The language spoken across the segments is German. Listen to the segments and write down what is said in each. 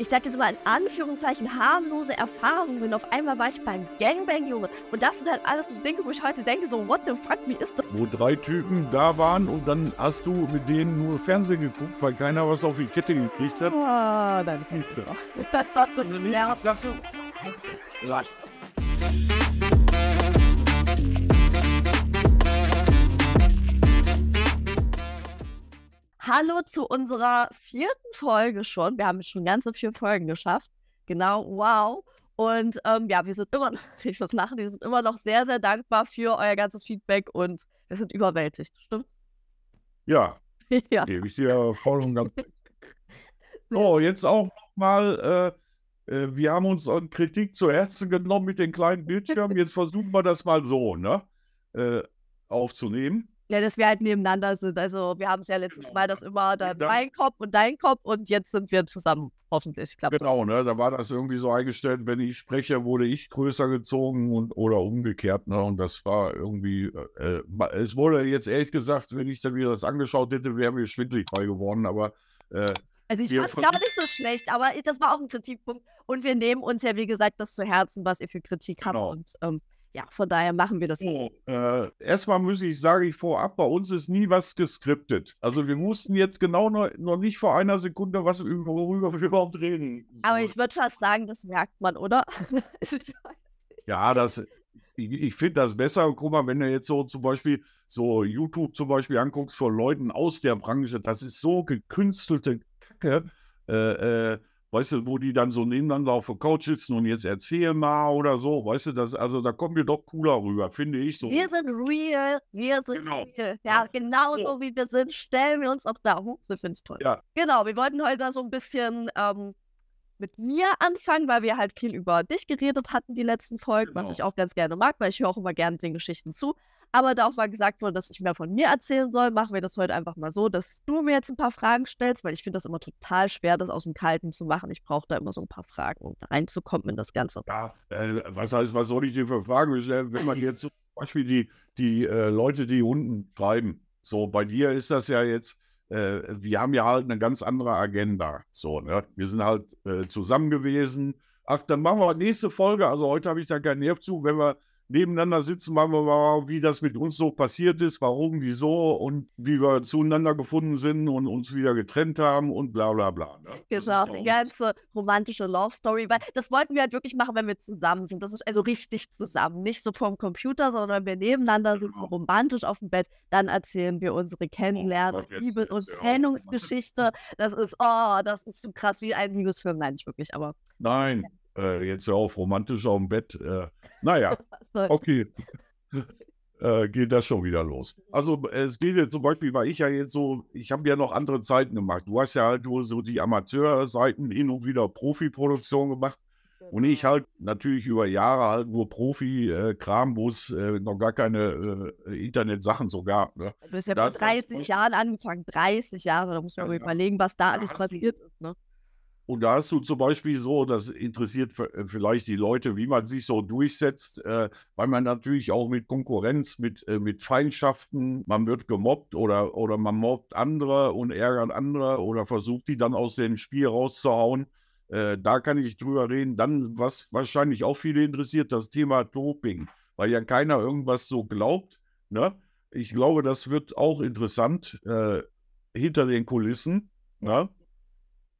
ich sag jetzt mal in Anführungszeichen, harmlose Erfahrungen. Auf einmal war ich beim Gangbang, Junge. Und das sind halt alles so Dinge, wo ich heute denke, so, what the fuck, wie ist das? Wo drei Typen da waren und dann hast du mit denen nur Fernsehen geguckt, weil keiner was auf die Kette gekriegt hat. Oh, danke. Das war so nervig. Hallo zu unserer vierten Folge schon. Wir haben schon ganze vier Folgen geschafft. Genau, wow. Und ähm, ja, wir sind immer noch, ich muss wir sind immer noch sehr, sehr dankbar für euer ganzes Feedback und wir sind überwältigt, stimmt? Ja. ja. Gebe ich dir voll und ganz. so, jetzt auch nochmal, äh, äh, wir haben uns äh, Kritik zu Herzen genommen mit den kleinen Bildschirmen. Jetzt versuchen wir das mal so, ne? Äh, aufzunehmen. Ja, dass wir halt nebeneinander sind. Also wir haben es ja letztes genau. Mal, dass immer dann ja. mein Kopf und dein Kopf und jetzt sind wir zusammen, hoffentlich. Klappt genau, ne? da war das irgendwie so eingestellt, wenn ich spreche, wurde ich größer gezogen und oder umgekehrt. Ne? Und das war irgendwie, äh, äh es wurde jetzt ehrlich gesagt, wenn ich dann wieder das angeschaut hätte, wäre mir schwindlig bei geworden, aber äh, also ich fand es gar nicht so schlecht, aber das war auch ein Kritikpunkt. Und wir nehmen uns ja, wie gesagt, das zu Herzen, was ihr für Kritik genau. habt. Und ähm, ja, von daher machen wir das. Oh, äh, erstmal muss ich, sagen, ich vorab, bei uns ist nie was geskriptet. Also wir mussten jetzt genau noch, noch nicht vor einer Sekunde was über, worüber wir überhaupt reden. Aber ich würde fast sagen, das merkt man, oder? ja, das, ich, ich finde das besser. Guck mal, wenn du jetzt so zum Beispiel so YouTube zum Beispiel anguckst von Leuten aus der Branche, das ist so gekünstelte Kacke. Äh, äh, weißt du, wo die dann so nebeneinander auf der Couch sitzen und jetzt erzähl mal oder so, weißt du, das, also da kommen wir doch cooler rüber, finde ich so. Wir sind real, wir sind genau. real. Ja, ja. genau so wie wir sind, stellen wir uns auf da hoch, das finde ich toll. Ja. Genau, wir wollten heute so ein bisschen ähm, mit mir anfangen, weil wir halt viel über dich geredet hatten, die letzten Folgen, genau. was ich auch ganz gerne mag, weil ich höre auch immer gerne den Geschichten zu. Aber da auch mal gesagt wurde, dass ich mehr von mir erzählen soll, machen wir das heute einfach mal so, dass du mir jetzt ein paar Fragen stellst, weil ich finde das immer total schwer, das aus dem Kalten zu machen. Ich brauche da immer so ein paar Fragen, um reinzukommen in das Ganze. Ja, äh, was heißt, was soll ich dir für Fragen stellen, wenn man jetzt zum Beispiel die, die äh, Leute, die unten schreiben, so bei dir ist das ja jetzt, äh, wir haben ja halt eine ganz andere Agenda. So, ne? Wir sind halt äh, zusammen gewesen. Ach, dann machen wir nächste Folge. Also heute habe ich da keinen Nerv zu, wenn wir nebeneinander sitzen, machen wir mal, wie das mit uns so passiert ist, warum, wieso und wie wir zueinander gefunden sind und uns wieder getrennt haben und bla bla bla. Ne? Genau, die ganze romantische Love Story, weil das wollten wir halt wirklich machen, wenn wir zusammen sind. Das ist also richtig zusammen, nicht so vom Computer, sondern wenn wir nebeneinander genau. sitzen romantisch auf dem Bett, dann erzählen wir unsere oh, Kennenlernen, oh, Liebe und Trennungsgeschichte. Das ist, oh, das ist so krass wie ein Liebesfilm. Nein, nicht wirklich, aber. Nein. Äh, jetzt ja auf romantisch auf dem Bett. Äh, naja, okay. Äh, geht das schon wieder los. Also es geht jetzt zum Beispiel, weil ich ja jetzt so, ich habe ja noch andere Zeiten gemacht. Du hast ja halt so die Amateurseiten hin und wieder Profi-Produktion gemacht. Und ich genau. halt natürlich über Jahre halt nur Profi-Kram, äh, wo es äh, noch gar keine äh, internet so gab. Ne? Du hast ja vor 30 Jahren angefangen, 30 Jahre, da muss man ja, überlegen, was da alles passiert ist. Ne? Und da hast du zum Beispiel so, das interessiert äh, vielleicht die Leute, wie man sich so durchsetzt, äh, weil man natürlich auch mit Konkurrenz, mit, äh, mit Feindschaften, man wird gemobbt oder, oder man mobbt andere und ärgert andere oder versucht die dann aus dem Spiel rauszuhauen. Äh, da kann ich drüber reden. Dann, was wahrscheinlich auch viele interessiert, das Thema Doping, weil ja keiner irgendwas so glaubt. Ne? Ich glaube, das wird auch interessant äh, hinter den Kulissen. Ne?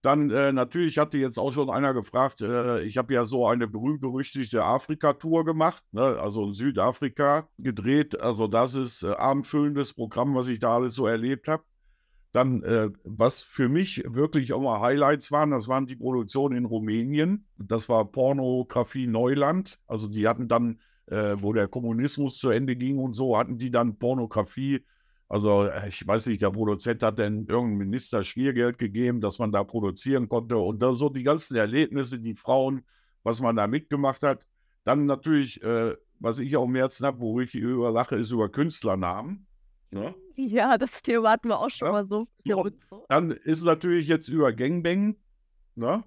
Dann äh, natürlich hatte jetzt auch schon einer gefragt, äh, ich habe ja so eine berühmt-berüchtigte Afrika-Tour gemacht, ne? also in Südafrika gedreht. Also das ist äh, abendfüllendes Programm, was ich da alles so erlebt habe. Dann, äh, was für mich wirklich auch mal Highlights waren, das waren die Produktionen in Rumänien. Das war Pornografie Neuland. Also die hatten dann, äh, wo der Kommunismus zu Ende ging und so, hatten die dann Pornografie äh, also äh, ich weiß nicht, der Produzent hat denn irgendeinem Minister Schmiergeld gegeben, dass man da produzieren konnte. Und da so die ganzen Erlebnisse, die Frauen, was man da mitgemacht hat. Dann natürlich, äh, was ich auch im Herzen habe, wo ich über lache, ist über Künstlernamen. Ja, ne? ja das Thema hatten wir auch schon ja. mal so. so. Ne? Dann ist natürlich jetzt über Gangbang. Ne?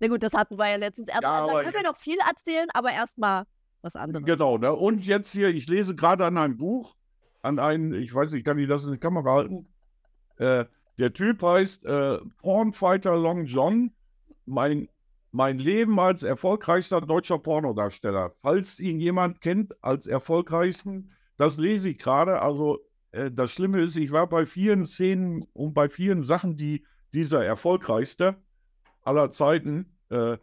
Na gut, das hatten wir ja letztens. Ja, da können jetzt... wir noch viel erzählen, aber erstmal was anderes. Genau, ne? und jetzt hier, ich lese gerade an einem Buch, an einen, ich weiß nicht, kann ich das in die Kamera halten? Äh, der Typ heißt äh, Pornfighter Long John. Mein, mein Leben als erfolgreichster deutscher Pornodarsteller. Falls ihn jemand kennt als erfolgreichsten, das lese ich gerade. Also äh, das Schlimme ist, ich war bei vielen Szenen und bei vielen Sachen, die dieser erfolgreichste aller Zeiten, äh,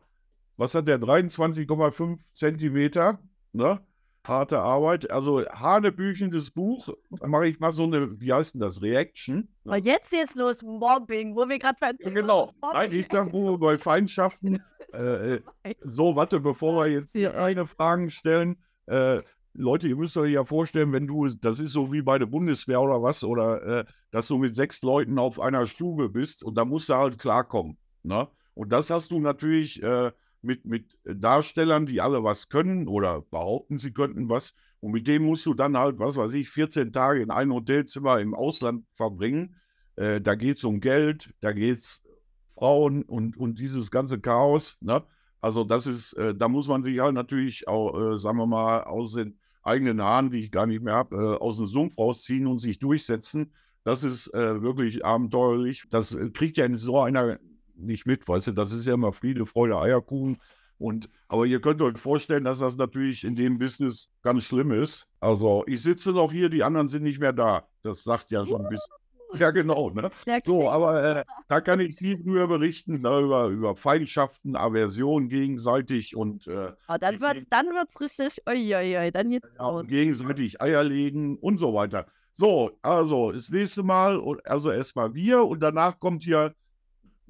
was hat der, 23,5 Zentimeter, ne? harte Arbeit. Also hanebüchendes Buch. Da mache ich mal so eine, wie heißt denn das, Reaction. Ne? Und jetzt geht's los, Mobbing, wo wir gerade ja, Genau. Nein, ich sage, wo wir bei Feindschaften. Äh, äh, so, warte, bevor wir jetzt hier eine Frage stellen. Äh, Leute, ihr müsst euch ja vorstellen, wenn du, das ist so wie bei der Bundeswehr oder was, oder äh, dass du mit sechs Leuten auf einer Stube bist und da musst du halt klarkommen. Ne? Und das hast du natürlich äh, mit, mit äh, Darstellern, die alle was können oder behaupten, sie könnten was. Und mit dem musst du dann halt, was weiß ich, 14 Tage in einem Hotelzimmer im Ausland verbringen. Äh, da geht es um Geld, da geht es äh, Frauen und, und dieses ganze Chaos. Ne? Also das ist, äh, da muss man sich halt natürlich auch, äh, sagen wir mal, aus den eigenen Haaren, die ich gar nicht mehr habe, äh, aus dem Sumpf rausziehen und sich durchsetzen. Das ist wirklich abenteuerlich. Das kriegt ja in so einer nicht mit, weißt du, das ist ja immer Friede, Freude, Eierkuchen. Und, aber ihr könnt euch vorstellen, dass das natürlich in dem Business ganz schlimm ist. Also ich sitze noch hier, die anderen sind nicht mehr da. Das sagt ja schon ein bisschen. Ja, genau. Ne? So, aber äh, da kann ich viel drüber berichten, ne, über, über Feindschaften, Aversion gegenseitig und. Äh, oh, dann wird dann wird's richtig, oi, oi, oi, dann jetzt ja, Gegenseitig Eier legen und so weiter. So, also das nächste Mal, also erstmal wir und danach kommt hier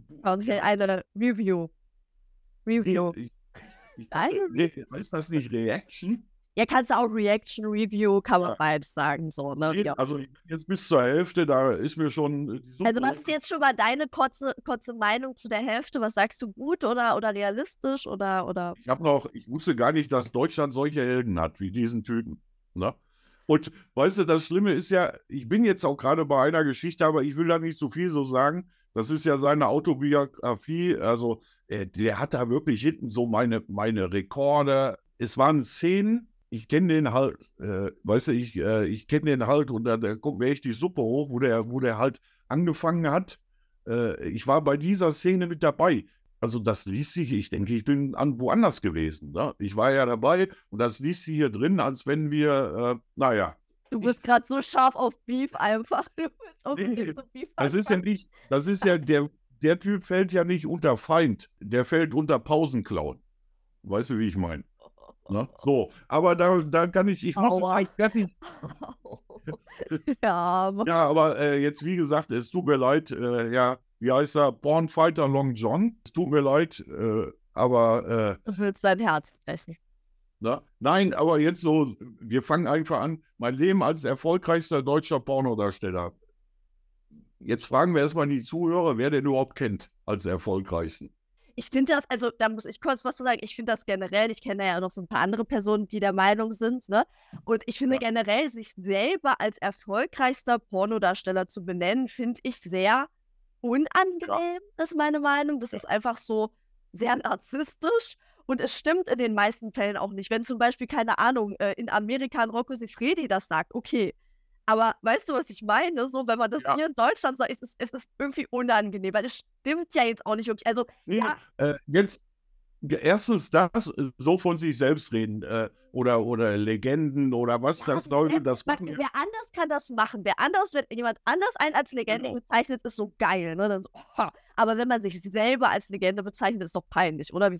und eine Review. Review. Ich, ich, ich, ist das nicht Reaction? Ja, kannst du auch Reaction, Review, kann man ja. beides sagen. So, ne? ja. Also jetzt bis zur Hälfte, da ist mir schon. Äh, also, was ist jetzt schon mal deine kurze, kurze Meinung zu der Hälfte? Was sagst du gut oder, oder realistisch? Oder, oder? Ich habe noch, ich wusste gar nicht, dass Deutschland solche Helden hat wie diesen Typen. Ne? Und weißt du, das Schlimme ist ja, ich bin jetzt auch gerade bei einer Geschichte, aber ich will da nicht zu viel so sagen, das ist ja seine Autobiografie. Also, äh, der hat da wirklich hinten so meine, meine Rekorde. Es waren Szenen, ich kenne den halt, äh, weißt du, ich, äh, ich kenne den halt und da, da, kommt mir echt die Suppe hoch, wo der, wo der halt angefangen hat. Äh, ich war bei dieser Szene mit dabei. Also das liest sich, ich denke, ich bin an, woanders gewesen. Ne? Ich war ja dabei und das liest sich hier drin, als wenn wir, äh, naja, Du bist gerade so scharf auf Beef einfach. Auf nee, Beef das ist ja nicht, das ist ja, der, der Typ fällt ja nicht unter Feind, der fällt unter Pausenclown. Weißt du, wie ich meine? Ne? So, aber da, da kann ich, ich muss gleich ja, ja, aber äh, jetzt, wie gesagt, es tut mir leid, äh, ja, wie heißt er? Born Fighter Long John. Es tut mir leid, äh, aber. Äh, du willst dein Herz brechen. Ne? Nein, aber jetzt so, wir fangen einfach an, mein Leben als erfolgreichster deutscher Pornodarsteller. Jetzt fragen wir erstmal die Zuhörer, wer den überhaupt kennt als erfolgreichsten. Ich finde das, also da muss ich kurz was zu sagen, ich finde das generell, ich kenne ja noch so ein paar andere Personen, die der Meinung sind, ne? Und ich finde ja. generell, sich selber als erfolgreichster Pornodarsteller zu benennen, finde ich sehr unangenehm, ja. ist meine Meinung. Das ist einfach so sehr narzisstisch und es stimmt in den meisten Fällen auch nicht. Wenn zum Beispiel, keine Ahnung, äh, in Amerika ein Rocco Sifredi das sagt, okay. Aber weißt du, was ich meine? So, wenn man das ja. hier in Deutschland sagt, ist es ist irgendwie unangenehm, weil es stimmt ja jetzt auch nicht wirklich. Also, nee, ja. Äh, jetzt, erstens das, äh, so von sich selbst reden äh, oder, oder Legenden oder was ja, das Leute das machen. Wer anders kann das machen? Wer anders, wenn jemand anders einen als Legende genau. bezeichnet, ist so geil. Ne? So, aber wenn man sich selber als Legende bezeichnet, ist doch peinlich, oder? Wie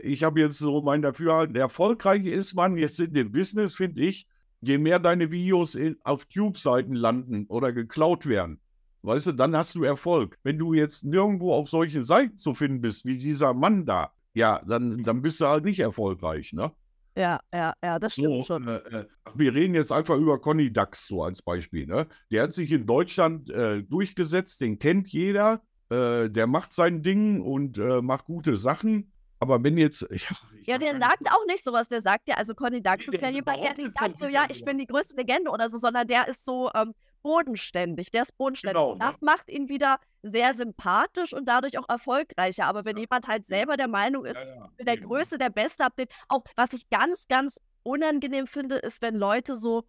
ich habe jetzt so mein Dafürhalten, erfolgreich ist man jetzt in dem Business, finde ich, je mehr deine Videos in, auf Tube-Seiten landen oder geklaut werden, weißt du, dann hast du Erfolg. Wenn du jetzt nirgendwo auf solchen Seiten zu finden bist, wie dieser Mann da, ja, dann, dann bist du halt nicht erfolgreich, ne? Ja, ja, ja, das stimmt so, schon. Äh, äh wir reden jetzt einfach über Conny Dax so als Beispiel. Ne? Der hat sich in Deutschland äh, durchgesetzt, den kennt jeder, äh, der macht sein Ding und äh, macht gute Sachen aber bin jetzt. Ich, ich ja, der sagt auch nicht sowas. Der sagt ja, also Conny Dankschuk, der jemand, der nicht sagt so, ja, ich bin die größte Legende oder so, sondern der ist so ähm, bodenständig. Der ist bodenständig. Genau, das ne? macht ihn wieder sehr sympathisch und dadurch auch erfolgreicher. Aber wenn ja. jemand halt selber der Meinung ist, ja, ja. bin der Größte, der Beste, hab den. Auch was ich ganz, ganz unangenehm finde, ist, wenn Leute so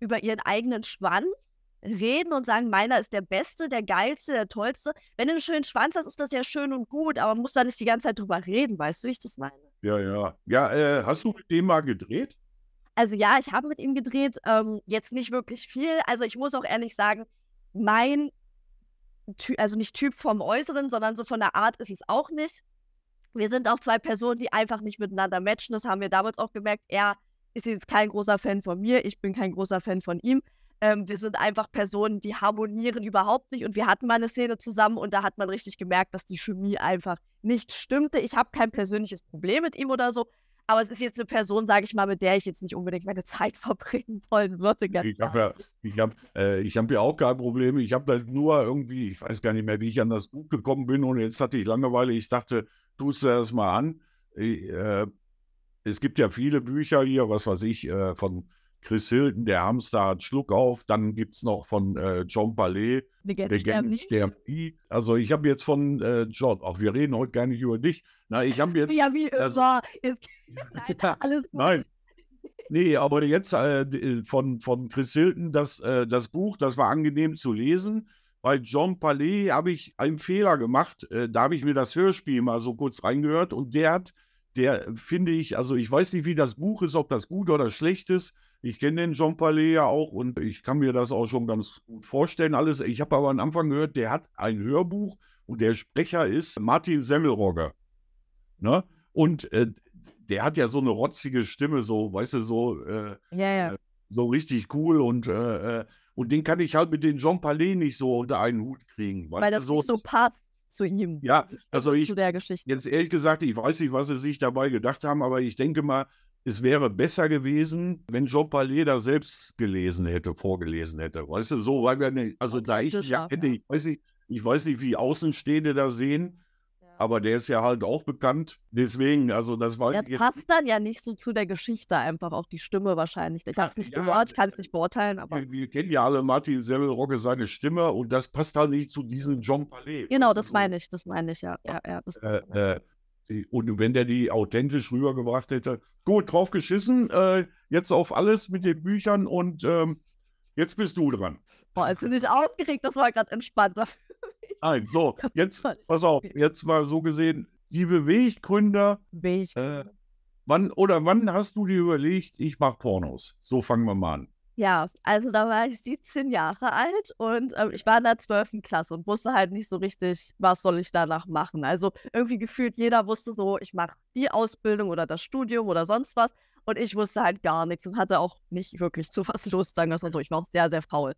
über ihren eigenen Schwanz reden und sagen, meiner ist der Beste, der Geilste, der Tollste. Wenn du einen schönen Schwanz hast, ist das ja schön und gut, aber man muss da nicht die ganze Zeit drüber reden, weißt du, wie ich das meine? Ja, ja. Ja, äh, hast du mit dem mal gedreht? Also ja, ich habe mit ihm gedreht, ähm, jetzt nicht wirklich viel. Also ich muss auch ehrlich sagen, mein, Typ, also nicht Typ vom Äußeren, sondern so von der Art ist es auch nicht. Wir sind auch zwei Personen, die einfach nicht miteinander matchen. Das haben wir damals auch gemerkt. Er ist jetzt kein großer Fan von mir, ich bin kein großer Fan von ihm. Ähm, wir sind einfach Personen, die harmonieren überhaupt nicht. Und wir hatten mal eine Szene zusammen und da hat man richtig gemerkt, dass die Chemie einfach nicht stimmte. Ich habe kein persönliches Problem mit ihm oder so. Aber es ist jetzt eine Person, sage ich mal, mit der ich jetzt nicht unbedingt meine Zeit verbringen wollen würde. ich habe ja, ich hab, äh, ich hab ja auch kein Problem. Ich habe halt nur irgendwie, ich weiß gar nicht mehr, wie ich an das Buch gekommen bin und jetzt hatte ich Langeweile. Ich dachte, tust du das mal an. Ich, äh, es gibt ja viele Bücher hier, was weiß ich, äh, von Chris Hilton, der Hamster hat Schluck auf. Dann gibt es noch von äh, John Palais, Legende sterben, sterben nie. Also ich habe jetzt von äh, John, auch wir reden heute gar nicht über dich. Na, ich habe jetzt... ja, wie äh, also, jetzt, nein, alles gut. Nein. Nee, aber jetzt äh, äh, von, von Chris Hilton, das, äh, das Buch, das war angenehm zu lesen. Bei John Palais habe ich einen Fehler gemacht. Äh, da habe ich mir das Hörspiel mal so kurz reingehört und der hat, der finde ich, also ich weiß nicht, wie das Buch ist, ob das gut oder schlecht ist, ich kenne den Jean Palais ja auch und ich kann mir das auch schon ganz gut vorstellen alles. Ich habe aber am Anfang gehört, der hat ein Hörbuch und der Sprecher ist Martin Semmelrogge. Ne? Und äh, der hat ja so eine rotzige Stimme, so, weißt du, so, äh, ja, ja. Äh, so richtig cool und äh, äh, und den kann ich halt mit den Jean Palais nicht so unter einen Hut kriegen. Weil das so, nicht so passt zu ihm. Ja, äh, also ich, jetzt ehrlich gesagt, ich weiß nicht, was sie sich dabei gedacht haben, aber ich denke mal, es wäre besser gewesen, wenn Jean Palais da selbst gelesen hätte, vorgelesen hätte. Weißt du, so, weil wir nicht, also da ich, ja, hätte, ich, weiß nicht, ich weiß nicht, wie Außenstehende da sehen, aber der ist ja halt auch bekannt. Deswegen, also das weiß der ich jetzt. passt dann ja nicht so zu der Geschichte einfach, auch die Stimme wahrscheinlich. Ich habe es nicht ja, gehört, ich äh, kann es nicht beurteilen, aber. Wir, wir, kennen ja alle Martin Semmelrocke, seine Stimme und das passt halt nicht zu diesem Jean Palais. Genau, das meine ich, das meine ich, ja. ja, ja, äh, ja das äh, äh, und wenn der die authentisch rübergebracht hätte, gut, drauf geschissen, äh, jetzt auf alles mit den Büchern und ähm, jetzt bist du dran. Boah, jetzt bin ich aufgeregt, das war gerade entspannt. Nein, so, jetzt, pass auf, jetzt mal so gesehen, die Beweggründe. Beweggründe. Äh, wann oder wann hast du dir überlegt, ich mache Pornos? So fangen wir mal an. Ja, also da war ich 17 Jahre alt und ähm, ich war in der 12. Klasse und wusste halt nicht so richtig, was soll ich danach machen. Also irgendwie gefühlt jeder wusste so, ich mache die Ausbildung oder das Studium oder sonst was und ich wusste halt gar nichts und hatte auch nicht wirklich zu was Lust, sagen wir so. Ich war auch sehr, sehr faul.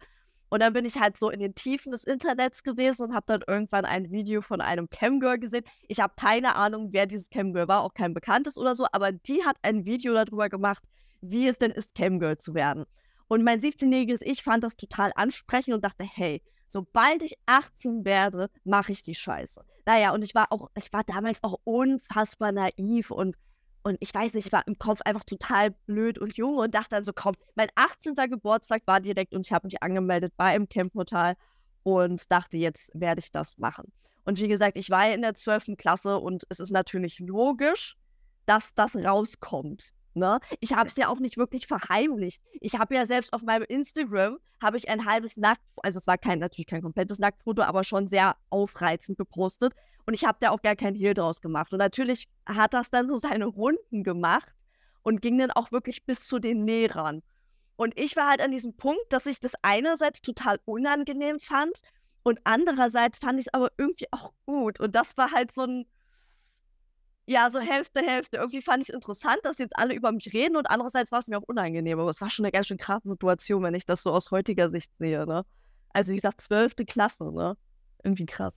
Und dann bin ich halt so in den Tiefen des Internets gewesen und habe dann irgendwann ein Video von einem Camgirl gesehen. Ich habe keine Ahnung, wer dieses Camgirl war, auch kein Bekanntes oder so, aber die hat ein Video darüber gemacht, wie es denn ist, Camgirl zu werden. Und mein 17-jähriges Ich fand das total ansprechend und dachte, hey, sobald ich 18 werde, mache ich die Scheiße. Naja, und ich war auch, ich war damals auch unfassbar naiv und, und ich weiß nicht, ich war im Kopf einfach total blöd und jung und dachte dann so, komm, mein 18. Geburtstag war direkt und ich habe mich angemeldet bei im camp und dachte, jetzt werde ich das machen. Und wie gesagt, ich war ja in der 12. Klasse und es ist natürlich logisch, dass das rauskommt. Ne? Ich habe es ja auch nicht wirklich verheimlicht. Ich habe ja selbst auf meinem Instagram habe ich ein halbes Nackt, also es war kein, natürlich kein komplettes Nacktfoto, aber schon sehr aufreizend gepostet. Und ich habe da auch gar kein Hehl draus gemacht. Und natürlich hat das dann so seine Runden gemacht und ging dann auch wirklich bis zu den Lehrern. Und ich war halt an diesem Punkt, dass ich das einerseits total unangenehm fand und andererseits fand ich es aber irgendwie auch gut. Und das war halt so ein ja, so Hälfte, Hälfte. Irgendwie fand ich es interessant, dass jetzt alle über mich reden und andererseits war es mir auch unangenehm. Aber es war schon eine ganz schön krasse Situation, wenn ich das so aus heutiger Sicht sehe. Ne? Also, wie gesagt, zwölfte Klasse. Ne? Irgendwie krass.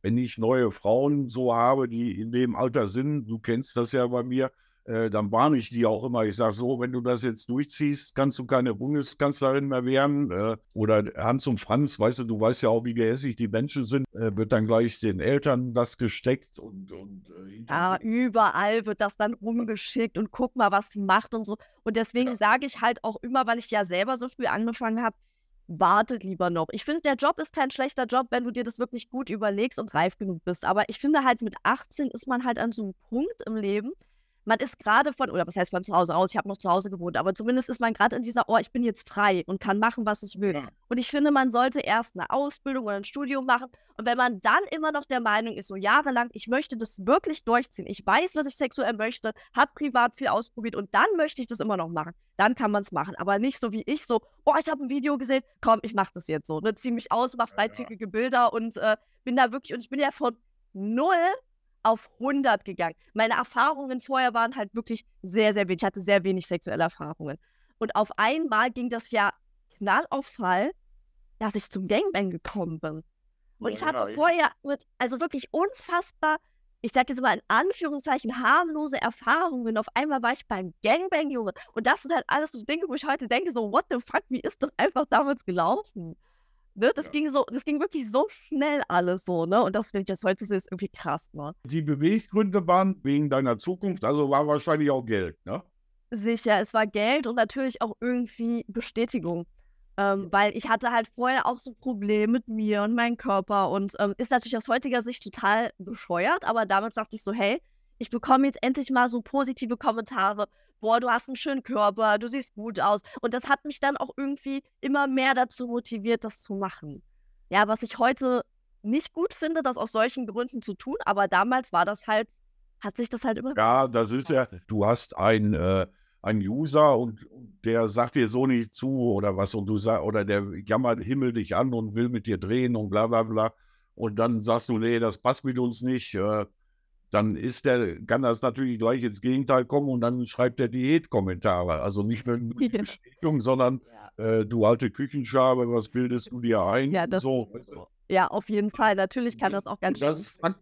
Wenn ich neue Frauen so habe, die in dem Alter sind, du kennst das ja bei mir, äh, dann warne ich die auch immer. Ich sage so, wenn du das jetzt durchziehst, kannst du keine Bundeskanzlerin mehr werden. Äh, oder Hans und Franz, weißt du, du weißt ja auch, wie gehässig die Menschen sind, äh, wird dann gleich den Eltern das gesteckt und, und ja, äh, ah, überall wird das dann rumgeschickt und guck mal, was sie macht und so. Und deswegen ja. sage ich halt auch immer, weil ich ja selber so früh angefangen habe, wartet lieber noch. Ich finde, der Job ist kein schlechter Job, wenn du dir das wirklich gut überlegst und reif genug bist. Aber ich finde halt, mit 18 ist man halt an so einem Punkt im Leben, man ist gerade von, oder was heißt von zu Hause aus, ich habe noch zu Hause gewohnt, aber zumindest ist man gerade in dieser, oh, ich bin jetzt frei und kann machen, was ich will. Und ich finde, man sollte erst eine Ausbildung oder ein Studium machen. Und wenn man dann immer noch der Meinung ist, so jahrelang, ich möchte das wirklich durchziehen, ich weiß, was ich sexuell möchte, habe privat viel ausprobiert und dann möchte ich das immer noch machen, dann kann man es machen. Aber nicht so wie ich, so, oh, ich habe ein Video gesehen, komm, ich mache das jetzt so. Ne? Zieh mich aus, mache freizügige Bilder und äh, bin da wirklich, und ich bin ja von null auf 100 gegangen. Meine Erfahrungen vorher waren halt wirklich sehr, sehr wenig. Ich hatte sehr wenig sexuelle Erfahrungen. Und auf einmal ging das ja knall Fall, dass ich zum Gangbang gekommen bin. Und ich oh hatte vorher mit, also wirklich unfassbar, ich sage jetzt mal in Anführungszeichen, harmlose Erfahrungen. Auf einmal war ich beim Gangbang, Junge. Und das sind halt alles so Dinge, wo ich heute denke, so, what the fuck, wie ist das einfach damals gelaufen? Ne? Das, ja. ging so, das ging wirklich so schnell alles so, ne? Und das finde ich jetzt heute ist irgendwie krass, ne? Die Beweggründe waren wegen deiner Zukunft, also war wahrscheinlich auch Geld, ne? Sicher, es war Geld und natürlich auch irgendwie Bestätigung. Ähm, weil ich hatte halt vorher auch so Probleme mit mir und meinem Körper und ähm, ist natürlich aus heutiger Sicht total bescheuert, aber damals dachte ich so, hey, ich bekomme jetzt endlich mal so positive Kommentare boah, du hast einen schönen Körper, du siehst gut aus. Und das hat mich dann auch irgendwie immer mehr dazu motiviert, das zu machen. Ja, was ich heute nicht gut finde, das aus solchen Gründen zu tun, aber damals war das halt, hat sich das halt immer. Ja, das ist ja, du hast ein. Äh ein User und der sagt dir so nicht zu oder was und du sagst, oder der jammert Himmel dich an und will mit dir drehen und bla bla bla. Und dann sagst du, nee, das passt mit uns nicht. Äh, dann ist der, kann das natürlich gleich ins Gegenteil kommen und dann schreibt er Diätkommentare. Also nicht mehr nur die Bestätigung, sondern ja. äh, du alte Küchenschabe, was bildest du dir ein? Ja, das, so. ja auf jeden Fall. Natürlich kann das, das auch ganz das sein.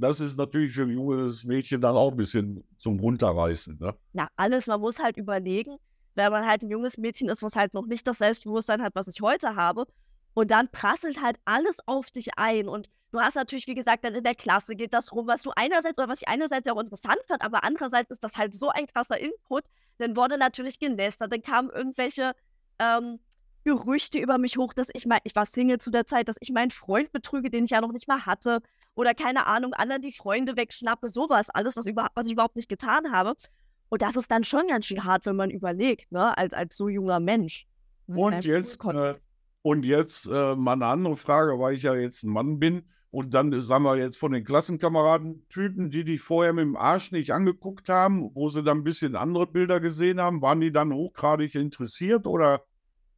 Das ist natürlich für ein junges Mädchen dann auch ein bisschen zum Runterreißen. Ne? Na, alles, man muss halt überlegen, wenn man halt ein junges Mädchen ist, was halt noch nicht das Selbstbewusstsein hat, was ich heute habe. Und dann prasselt halt alles auf dich ein und Du hast natürlich, wie gesagt, dann in der Klasse geht das rum, was du einerseits oder was ich einerseits ja auch interessant fand, aber andererseits ist das halt so ein krasser Input. Dann wurde natürlich genästert, dann kamen irgendwelche ähm, Gerüchte über mich hoch, dass ich mein, ich war Single zu der Zeit, dass ich meinen Freund betrüge, den ich ja noch nicht mal hatte. Oder keine Ahnung, anderen die Freunde wegschnappe, sowas, alles, was, über, was ich überhaupt nicht getan habe. Und das ist dann schon ganz schön hart, wenn man überlegt, ne, als, als so junger Mensch. Und jetzt, äh, und jetzt äh, mal eine andere Frage, weil ich ja jetzt ein Mann bin. Und dann, äh, sagen wir jetzt von den Klassenkameraden, Typen, die dich vorher mit dem Arsch nicht angeguckt haben, wo sie dann ein bisschen andere Bilder gesehen haben, waren die dann hochgradig interessiert oder?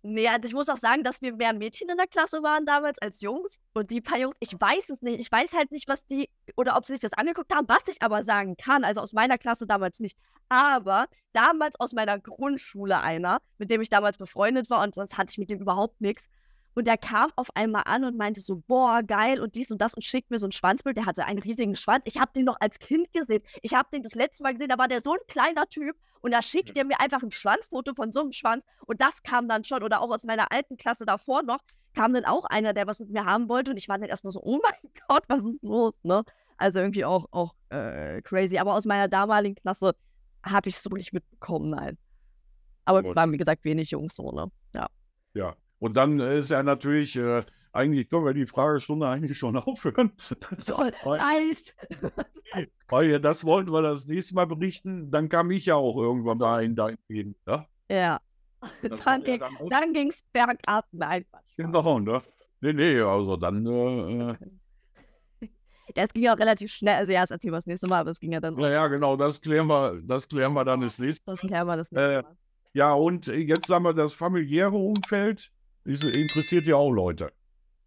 Nee, also ich muss auch sagen, dass wir mehr Mädchen in der Klasse waren damals als Jungs. Und die paar Jungs, ich weiß es nicht. Ich weiß halt nicht, was die oder ob sie sich das angeguckt haben, was ich aber sagen kann. Also aus meiner Klasse damals nicht. Aber damals aus meiner Grundschule einer, mit dem ich damals befreundet war und sonst hatte ich mit dem überhaupt nichts, und der kam auf einmal an und meinte so, boah, geil und dies und das und schickt mir so ein Schwanzbild. Der hatte einen riesigen Schwanz. Ich habe den noch als Kind gesehen. Ich habe den das letzte Mal gesehen, da war der so ein kleiner Typ und da schickt mhm. er mir einfach ein Schwanzfoto von so einem Schwanz. Und das kam dann schon, oder auch aus meiner alten Klasse davor noch, kam dann auch einer, der was mit mir haben wollte. Und ich war dann erstmal so, oh mein Gott, was ist los? Ne? Also irgendwie auch, auch äh, crazy. Aber aus meiner damaligen Klasse habe ich es so nicht mitbekommen, nein. Aber es waren, wie gesagt, wenig Jungs so, ne? Ja. Ja, und dann ist er natürlich, äh, eigentlich können wir die Fragestunde eigentlich schon aufhören. So, heißt. weil, weil das wollten wir das nächste Mal berichten. Dann kam ich ja auch irgendwann mal in dein Leben. Ne? Ja. Dann, ging, ja dann ging's bergab einfach. Genau, ne? Nee, nee, also dann. Äh, äh. das ging auch relativ schnell. Also ja, das erzählen wir das nächste Mal, aber es ging ja dann. Ja, um. genau, das klären wir, das klären wir dann das nächste Mal. Das klären wir das nächste äh, Mal. Äh, ja, und jetzt sagen wir das familiäre Umfeld. Ist, interessiert ja auch Leute.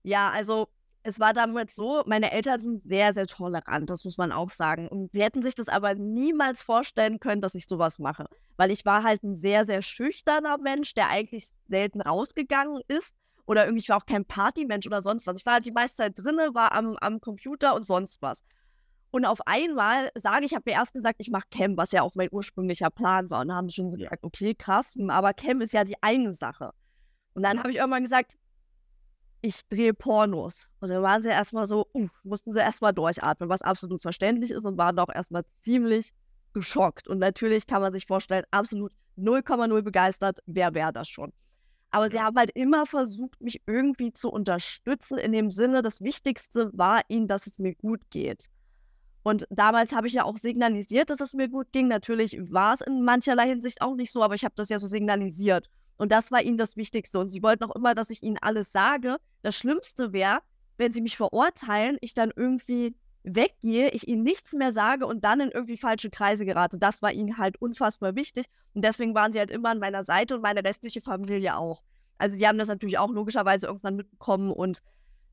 Ja, also es war damals so, meine Eltern sind sehr, sehr tolerant, das muss man auch sagen. Und sie hätten sich das aber niemals vorstellen können, dass ich sowas mache. Weil ich war halt ein sehr, sehr schüchterner Mensch, der eigentlich selten rausgegangen ist. Oder irgendwie, ich war auch kein Partymensch oder sonst was. Ich war halt die meiste Zeit drinne, war am, am Computer und sonst was. Und auf einmal sage ich, habe mir erst gesagt, ich mache Cam, was ja auch mein ursprünglicher Plan war. Und haben schon gesagt, okay, krass, aber Cam ist ja die eine Sache. Und dann habe ich irgendwann gesagt, ich drehe Pornos. Und dann waren sie erstmal so, uh, mussten sie erstmal durchatmen, was absolut verständlich ist und waren auch erstmal ziemlich geschockt. Und natürlich kann man sich vorstellen, absolut 0,0 begeistert, wer wäre das schon? Aber sie haben halt immer versucht, mich irgendwie zu unterstützen, in dem Sinne, das Wichtigste war ihnen, dass es mir gut geht. Und damals habe ich ja auch signalisiert, dass es mir gut ging. Natürlich war es in mancherlei Hinsicht auch nicht so, aber ich habe das ja so signalisiert. Und das war ihnen das Wichtigste. Und sie wollten auch immer, dass ich ihnen alles sage. Das Schlimmste wäre, wenn sie mich verurteilen, ich dann irgendwie weggehe, ich ihnen nichts mehr sage und dann in irgendwie falsche Kreise gerate. Das war ihnen halt unfassbar wichtig. Und deswegen waren sie halt immer an meiner Seite und meine restliche Familie auch. Also die haben das natürlich auch logischerweise irgendwann mitbekommen und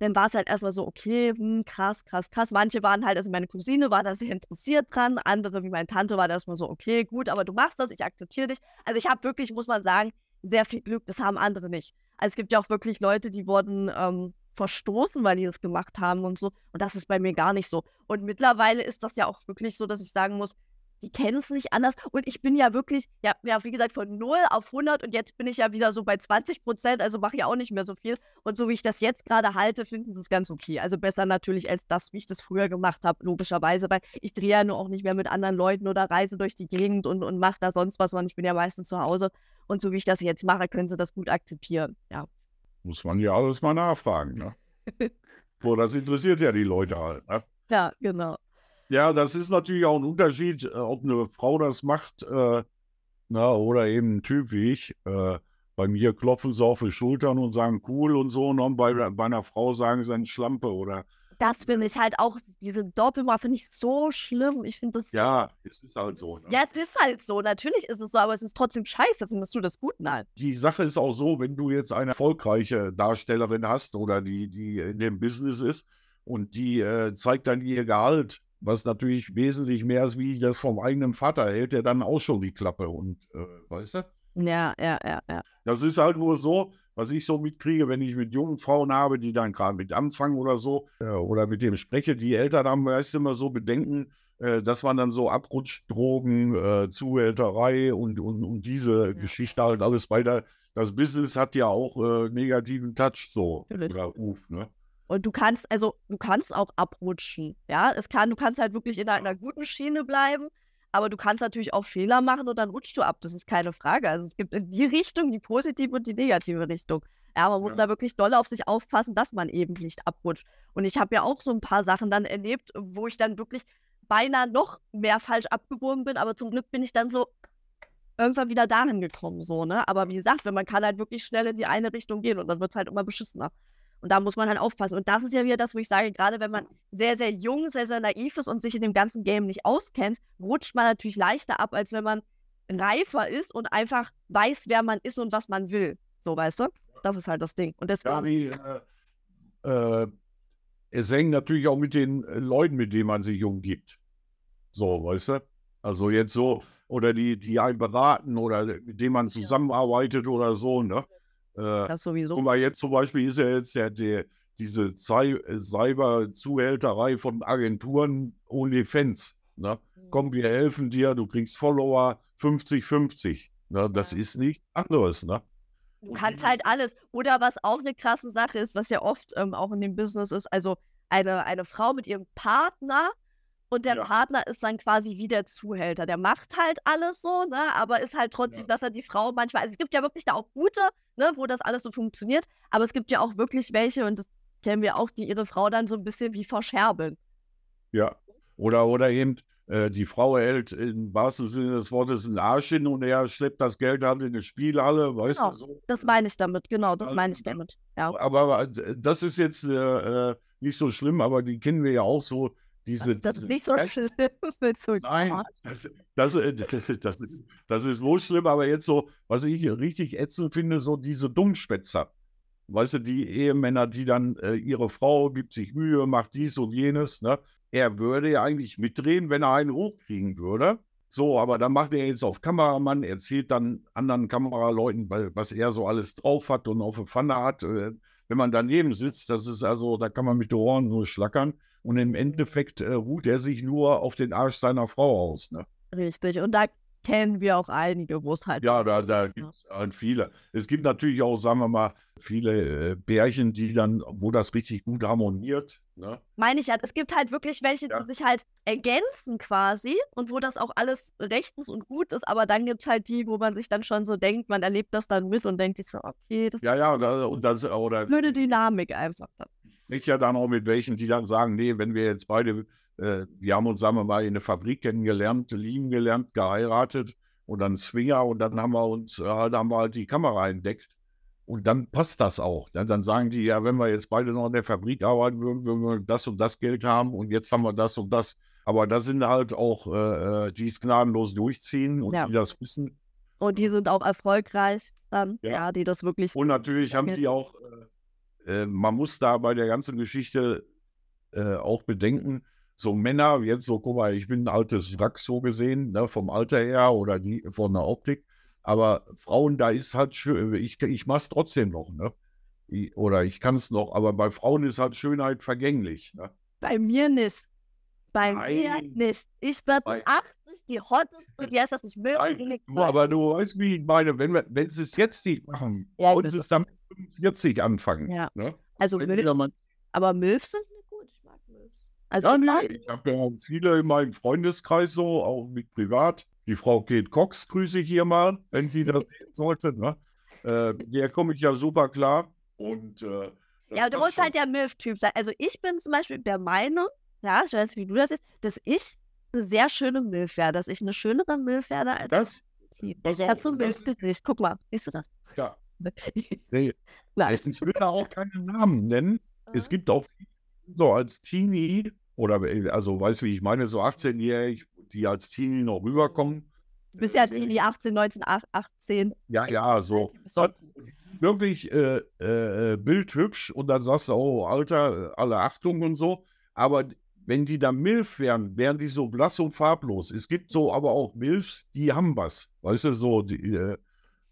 dann war es halt erstmal so, okay, hm, krass, krass, krass. Manche waren halt, also meine Cousine war da sehr interessiert dran, andere wie meine Tante war da erstmal so, okay, gut, aber du machst das, ich akzeptiere dich. Also ich habe wirklich, muss man sagen, sehr viel Glück, das haben andere nicht. Also es gibt ja auch wirklich Leute, die wurden ähm, verstoßen, weil die das gemacht haben und so. Und das ist bei mir gar nicht so. Und mittlerweile ist das ja auch wirklich so, dass ich sagen muss, die kennen es nicht anders. Und ich bin ja wirklich, ja, ja, wie gesagt, von 0 auf 100 und jetzt bin ich ja wieder so bei 20 Prozent, also mache ich auch nicht mehr so viel. Und so wie ich das jetzt gerade halte, finden sie es ganz okay. Also besser natürlich als das, wie ich das früher gemacht habe, logischerweise, weil ich drehe ja nur auch nicht mehr mit anderen Leuten oder reise durch die Gegend und, und mache da sonst was, sondern ich bin ja meistens zu Hause. Und so wie ich das jetzt mache, können sie das gut akzeptieren, ja. Muss man ja alles mal nachfragen, ne? so, das interessiert ja die Leute halt, ne? Ja, genau. Ja, das ist natürlich auch ein Unterschied, äh, ob eine Frau das macht äh, na, oder eben ein Typ wie ich. Äh, bei mir klopfen sie auf die Schultern und sagen cool und so. Ne, und bei, bei einer Frau sagen sie eine Schlampe oder. Das finde ich halt auch, diese Doppelmoral finde ich so schlimm. Ich finde das. Ja, es ist halt so. Ne? Ja, es ist halt so. Natürlich ist es so, aber es ist trotzdem scheiße. Deswegen Findest du das gut? Nein. Die Sache ist auch so, wenn du jetzt eine erfolgreiche Darstellerin hast oder die, die in dem Business ist und die äh, zeigt dann ihr Gehalt was natürlich wesentlich mehr ist, wie ich das vom eigenen Vater hält, der dann auch schon die Klappe und äh, weißt du? Ja, ja, ja, ja. Das ist halt nur so, was ich so mitkriege, wenn ich mit jungen Frauen habe, die dann gerade mit anfangen oder so, äh, oder mit dem spreche, die Eltern haben meist immer so Bedenken, äh, dass man dann so abrutscht, Drogen, äh, Zuhälterei und, und, und diese ja. Geschichte halt alles, weiter. das Business hat ja auch äh, negativen Touch so Natürlich. oder Ruf, ne? Und du kannst, also du kannst auch abrutschen. Ja, es kann, du kannst halt wirklich in einer, guten Schiene bleiben, aber du kannst natürlich auch Fehler machen und dann rutschst du ab. Das ist keine Frage. Also es gibt in die Richtung die positive und die negative Richtung. Ja, man muss ja. da wirklich doll auf sich aufpassen, dass man eben nicht abrutscht. Und ich habe ja auch so ein paar Sachen dann erlebt, wo ich dann wirklich beinahe noch mehr falsch abgebogen bin, aber zum Glück bin ich dann so irgendwann wieder dahin gekommen, so, ne? Aber wie gesagt, wenn man kann halt wirklich schnell in die eine Richtung gehen und dann wird es halt immer beschissener. Und da muss man halt aufpassen. Und das ist ja wieder das, wo ich sage, gerade wenn man sehr, sehr jung, sehr, sehr naiv ist und sich in dem ganzen Game nicht auskennt, rutscht man natürlich leichter ab, als wenn man reifer ist und einfach weiß, wer man ist und was man will. So, weißt du? Das ist halt das Ding. Und deswegen. Ja, wie, äh, äh, es hängt natürlich auch mit den äh, Leuten, mit denen man sich umgibt. So, weißt du? Also jetzt so, oder die, die einen beraten oder mit denen man zusammenarbeitet oder so, ne? Äh, das sowieso. Guck mal, jetzt zum Beispiel ist ja jetzt ja der, diese äh, Cyber-Zuhälterei von Agenturen OnlyFans. Ne? Mhm. Komm, wir helfen dir, du kriegst Follower 50-50. Ne? Das ja. ist nicht anderes. Ne? Du Und kannst halt alles. Oder was auch eine krasse Sache ist, was ja oft ähm, auch in dem Business ist, also eine, eine Frau mit ihrem Partner und der ja. Partner ist dann quasi wie der Zuhälter. Der macht halt alles so, ne? aber ist halt trotzdem, ja. dass er die Frau manchmal. Also es gibt ja wirklich da auch gute, ne, wo das alles so funktioniert, aber es gibt ja auch wirklich welche, und das kennen wir auch, die ihre Frau dann so ein bisschen wie verscherbeln. Ja. Oder, oder eben, äh, die Frau hält im wahrsten Sinne des Wortes einen Arsch hin und er schleppt das Geld halt in eine Spielhalle, weißt genau. du so. Das meine ich damit, genau, das meine ich ne? damit. Ja. Aber, aber äh, das ist jetzt äh, äh, nicht so schlimm, aber die kennen wir ja auch so diese, das, das ist nicht so schlimm. So Nein, das, das, äh, das, ist, das ist wohl schlimm, aber jetzt so, was ich richtig ätzend finde, so diese Dummschwätzer. Weißt du, die Ehemänner, die dann äh, ihre Frau gibt sich Mühe, macht dies und jenes. Ne? Er würde ja eigentlich mitdrehen, wenn er einen hochkriegen würde. So, aber dann macht er jetzt auf Kameramann, erzählt dann anderen Kameraleuten, was er so alles drauf hat und auf der Pfanne hat. Äh, wenn man daneben sitzt, das ist also, da kann man mit den Ohren nur schlackern. Und im Endeffekt äh, ruht er sich nur auf den Arsch seiner Frau aus. Ne? Richtig. Und da kennen wir auch einige, wo es halt. Ja, da, da ne? gibt es halt viele. Es gibt natürlich auch, sagen wir mal, viele äh, Bärchen, die dann, wo das richtig gut harmoniert. Ne? Meine ich ja, halt, es gibt halt wirklich welche, ja. die sich halt ergänzen quasi und wo das auch alles rechtens und gut ist, aber dann gibt es halt die, wo man sich dann schon so denkt, man erlebt das dann miss und denkt sich so, okay, das ja, ja, und das, oder blöde Dynamik einfach. Dann nicht ja dann auch mit welchen, die dann sagen, nee, wenn wir jetzt beide, äh, wir haben uns, sagen wir mal, in der Fabrik kennengelernt, lieben gelernt, geheiratet und dann Swinger und dann haben wir uns, äh, da haben wir halt die Kamera entdeckt. Und dann passt das auch. Dann, dann sagen die, ja, wenn wir jetzt beide noch in der Fabrik arbeiten würden, würden wir das und das Geld haben und jetzt haben wir das und das. Aber da sind halt auch, äh, äh die es gnadenlos durchziehen und ja. die das wissen. Und die sind auch erfolgreich dann, ja, ja die das wirklich. Und natürlich haben die auch, äh, äh, man muss da bei der ganzen Geschichte äh, auch bedenken, so Männer, jetzt so, guck mal, ich bin ein altes Wrack so gesehen, ne, vom Alter her oder die von der Optik. Aber Frauen, da ist halt schön, ich, ich mach's trotzdem noch, ne? oder ich kann es noch, aber bei Frauen ist halt Schönheit vergänglich. Ne? Bei mir nicht. Bei Nein. mir nicht. Ich bin 18 die hotteste, die heißt das nicht Nein, aber du weißt, wie ich meine, wenn, wir, wenn sie es jetzt nicht machen ja, und sie es dann mit 45 anfangen. Ja. Ne? Also Milf, aber Milfs sind nicht gut, ich mag Milfs. Also ja, nein, ich habe ja auch viele in meinem Freundeskreis so, auch mit privat. Die Frau Kate Cox grüße ich hier mal, wenn sie das sehen sollte. Ne? Äh, der komme ich ja super klar. Und, äh, ja, du musst halt schon. halt der Milf-Typ sein. Also ich bin zum Beispiel der Meinung, ja, ich weiß nicht, wie du das siehst, dass ich eine sehr schöne Müllpferde. Ich eine schönere Müllpferde als. Das? Pass auf, Hast du ein Bild Guck mal, siehst du das? Ja. nee. Nein. Ich will da auch keinen Namen nennen. Es äh. gibt auch so als Teenie oder äh, also weißt du, wie ich meine, so 18-jährig, die als Teenie noch rüberkommen. Du bist äh, ja als Teenie 18, 19, 18. Ja, ja, so. so. Wirklich äh, äh, bildhübsch und dann sagst du, oh, Alter, alle Achtung und so. Aber wenn die dann Milf wären, wären die so blass und farblos. Es gibt so aber auch Milfs, die haben was. Weißt du, so, die, äh,